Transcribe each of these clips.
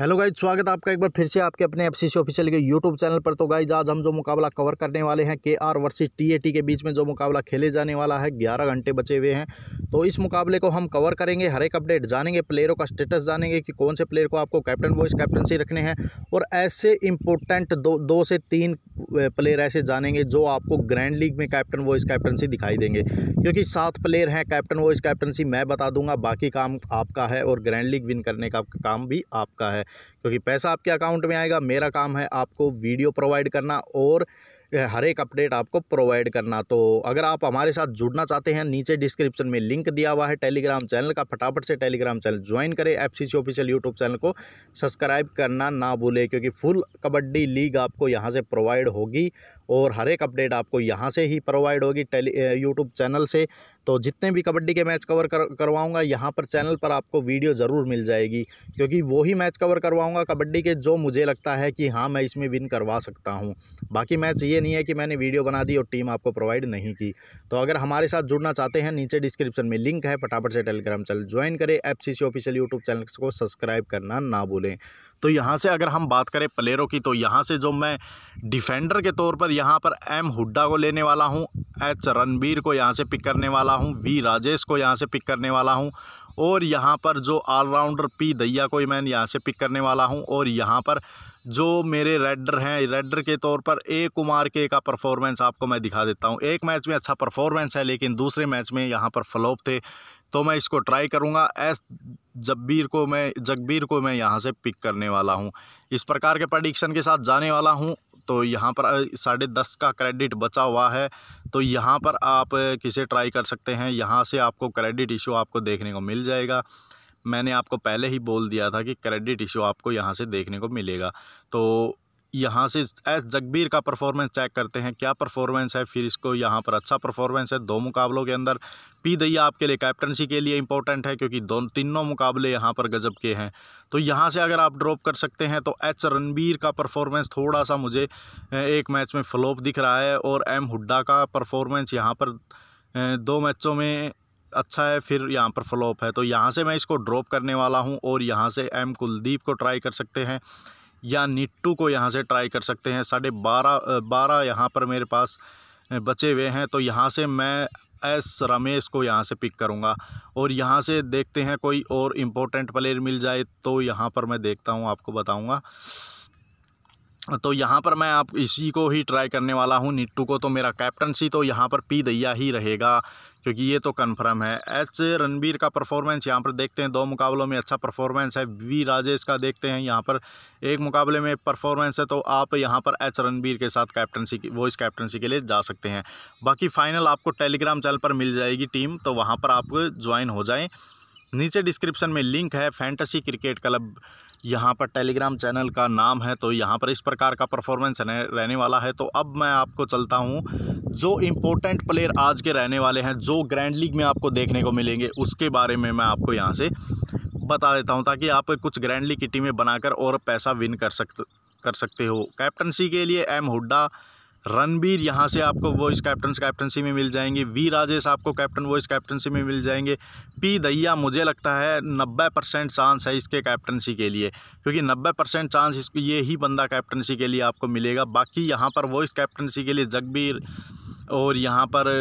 hello guys स्वागत है आपका एक बार फिर से आपके अपने एफ सी ऑफिशियल के यूट्यूब चैनल पर तो गाइज आज हम जो मुकाबला कवर करने वाले हैं के आर वर्सेज टी के बीच में जो मुकाबला खेले जाने वाला है 11 घंटे बचे हुए हैं तो इस मुकाबले को हम कवर करेंगे हर एक अपडेट जानेंगे प्लेयरों का स्टेटस जानेंगे कि कौन से प्लेयर को आपको कैप्टन वॉइस कैप्टनसी रखने हैं और ऐसे इंपॉर्टेंट दो दो से तीन प्लेयर ऐसे जानेंगे जो आपको ग्रैंड लीग में कैप्टन वॉइस कैप्टनसी दिखाई देंगे क्योंकि सात प्लेयर हैं कैप्टन वॉइस कैप्टनसी मैं बता दूंगा बाकी काम आपका है और ग्रैंड लीग विन करने का काम भी आपका है क्योंकि पैसा आपके अकाउंट में आएगा मेरा काम है आपको वीडियो प्रोवाइड करना और हर एक अपडेट आपको प्रोवाइड करना तो अगर आप हमारे साथ जुड़ना चाहते हैं नीचे डिस्क्रिप्शन में लिंक दिया हुआ है टेलीग्राम चैनल का फटाफट से टेलीग्राम चैनल ज्वाइन करें F C C official YouTube channel को सब्सक्राइब करना ना भूलें क्योंकि फुल कबड्डी लीग आपको यहाँ से प्रोवाइड होगी और हर एक अपडेट आपको यहाँ से ही प्रोवाइड होगी टेली यूट्यूब चैनल से तो जितने भी कबड्डी के मैच कवर कर, करवाऊँगा यहाँ पर चैनल पर आपको वीडियो ज़रूर मिल जाएगी क्योंकि वही मैच कवर करवाऊँगा कबड्डी के जो मुझे लगता है कि हाँ मैं इसमें विन करवा सकता हूँ बाकी मैच ये ये नहीं है कि मैंने वीडियो बना दी और टीम आपको प्रोवाइड नहीं की तो अगर हमारे साथ जुड़ना चाहते हैं नीचे डिस्क्रिप्शन में लिंक है फटाफट से टेलीग्राम चैनल ज्वाइन करें एफ ऑफिशियल यूट्यूब चैनल को सब्सक्राइब करना ना भूलें तो यहाँ से अगर हम बात करें प्लेयरों की तो यहाँ से जो मैं डिफेंडर के तौर पर यहाँ पर एम हुड्डा को लेने वाला हूँ एच रणबीर को यहाँ से पिक करने वाला हूँ वी राजेश को यहाँ से पिक करने वाला हूँ और यहाँ पर जो ऑलराउंडर पी दैया को मैं यहाँ से पिक करने वाला हूँ और यहाँ पर जो मेरे रेडर हैं रेडर के तौर पर ए कुमार के का परफॉर्मेंस आपको मैं दिखा देता हूँ एक मैच में अच्छा परफॉर्मेंस है लेकिन दूसरे मैच में यहाँ पर फ्लॉप थे तो मैं इसको ट्राई करूँगा एस जब्बीर को मैं जगबीर को मैं यहाँ से पिक करने वाला हूँ इस प्रकार के प्रडिक्शन के साथ जाने वाला हूँ तो यहाँ पर साढ़े दस का क्रेडिट बचा हुआ है तो यहाँ पर आप किसे ट्राई कर सकते हैं यहाँ से आपको क्रेडिट इशू आपको देखने को मिल जाएगा मैंने आपको पहले ही बोल दिया था कि क्रेडिट इशू आपको यहाँ से देखने को मिलेगा तो यहाँ से एस जगबीर का परफॉर्मेंस चेक करते हैं क्या परफॉर्मेंस है फिर इसको यहाँ पर अच्छा परफॉर्मेंस है दो मुकाबलों के अंदर पी दैया आपके लिए कैप्टनसी के लिए इंपॉर्टेंट है क्योंकि दो तीनों मुकाबले यहाँ पर गजब के हैं तो यहाँ से अगर आप ड्रॉप कर सकते हैं तो एच रणबीर का परफॉर्मेंस थोड़ा सा मुझे एक मैच में फ्लोप दिख रहा है और एम हुड्डा का परफॉर्मेंस यहाँ पर दो मैचों में अच्छा है फिर यहाँ पर फ्लॉप है तो यहाँ से मैं इसको ड्रॉप करने वाला हूँ और यहाँ से एम कुलदीप को ट्राई कर सकते हैं या निट्टू को यहाँ से ट्राई कर सकते हैं साढ़े बारह बारह यहाँ पर मेरे पास बचे हुए हैं तो यहाँ से मैं एस रमेश को यहाँ से पिक करूँगा और यहाँ से देखते हैं कोई और इम्पोर्टेंट प्लेयर मिल जाए तो यहाँ पर मैं देखता हूँ आपको बताऊँगा तो यहाँ पर मैं आप इसी को ही ट्राई करने वाला हूँ निट्टू को तो मेरा कैप्टनसी तो यहाँ पर पी दैया ही रहेगा क्योंकि ये तो कन्फर्म है एच रणबीर का परफॉर्मेंस यहाँ पर देखते हैं दो मुकाबलों में अच्छा परफॉर्मेंस है वी राजेश का देखते हैं यहाँ पर एक मुकाबले में परफॉर्मेंस है तो आप यहाँ पर एच रणबीर के साथ कैप्टनसी वो इस कैप्टनसी के लिए जा सकते हैं बाकी फ़ाइनल आपको टेलीग्राम चैनल पर मिल जाएगी टीम तो वहाँ पर आप ज्वाइन हो जाएँ नीचे डिस्क्रिप्शन में लिंक है फैंटेसी क्रिकेट क्लब यहाँ पर टेलीग्राम चैनल का नाम है तो यहाँ पर इस प्रकार का परफॉर्मेंस रहने वाला है तो अब मैं आपको चलता हूँ जो इम्पोर्टेंट प्लेयर आज के रहने वाले हैं जो ग्रैंड लीग में आपको देखने को मिलेंगे उसके बारे में मैं आपको यहाँ से बता देता हूँ ताकि आप कुछ ग्रैंड लीग की टीमें बनाकर और पैसा विन कर सकते कर सकते हो कैप्टनसी के लिए एम हुड्डा रणबीर यहाँ से आपको वॉइस कैप्टन कैप्टनसी में मिल जाएंगे वी राजेश आपको कैप्टन वॉइस कैप्टनसी में मिल जाएंगे पी दैया मुझे लगता है नब्बे परसेंट चांस है इसके कैप्टनसी के लिए क्योंकि नब्बे परसेंट चांस इसको ये ही बंदा कैप्टनसी के लिए आपको मिलेगा बाकी यहाँ पर वॉइस कैप्टनसी के लिए जगबीर और यहाँ पर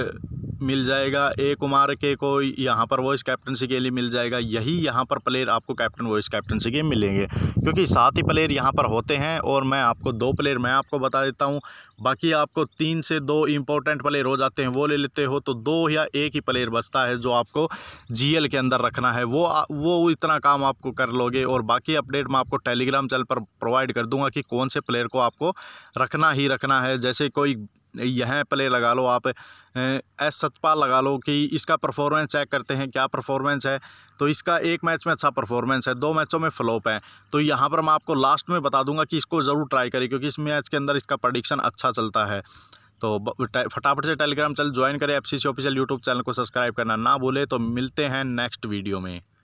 मिल जाएगा ए कुमार के को यहाँ पर वॉइस कैप्टनसी के लिए मिल जाएगा यही यहाँ पर प्लेयर आपको कैप्टन वॉइस कैप्टनसी के मिलेंगे क्योंकि सात ही प्लेयर यहाँ पर होते हैं और मैं आपको दो प्लेयर मैं आपको बता देता हूँ बाकी आपको तीन से दो इंपॉर्टेंट प्लेयर हो जाते हैं वो ले लेते हो तो दो या एक ही प्लेयर बचता है जो आपको जी के अंदर रखना है वो वो इतना काम आपको कर लोगे और बाकी अपडेट मैं आपको टेलीग्राम चैनल पर प्रोवाइड कर दूँगा कि कौन से प्लेयर को आपको रखना ही रखना है जैसे कोई यह प्ले लगा लो आप एस सतपाल लगा लो कि इसका परफॉर्मेंस चेक करते हैं क्या परफॉर्मेंस है तो इसका एक मैच में अच्छा परफॉर्मेंस है दो मैचों में फ्लॉप है तो यहाँ पर मैं आपको लास्ट में बता दूंगा कि इसको ज़रूर ट्राई करें क्योंकि इस मैच के अंदर इसका प्रडिक्शन अच्छा चलता है तो फटाफट से टेलीग्राम चैनल ज्वाइन करें F C official YouTube channel को सब्सक्राइब करना ना भूले तो मिलते हैं नेक्स्ट वीडियो में